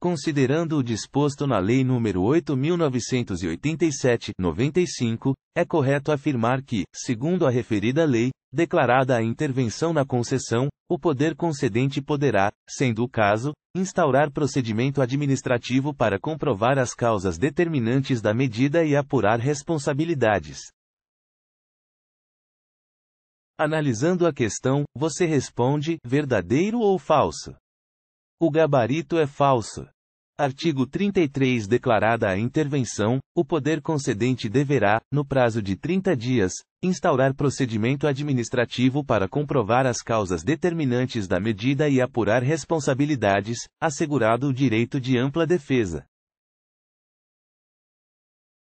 considerando o disposto na Lei nº 8.987-95, é correto afirmar que, segundo a referida lei, declarada a intervenção na concessão, o poder concedente poderá, sendo o caso, instaurar procedimento administrativo para comprovar as causas determinantes da medida e apurar responsabilidades. Analisando a questão, você responde verdadeiro ou falso? O gabarito é falso. Artigo 33 Declarada a intervenção, o poder concedente deverá, no prazo de 30 dias, instaurar procedimento administrativo para comprovar as causas determinantes da medida e apurar responsabilidades, assegurado o direito de ampla defesa.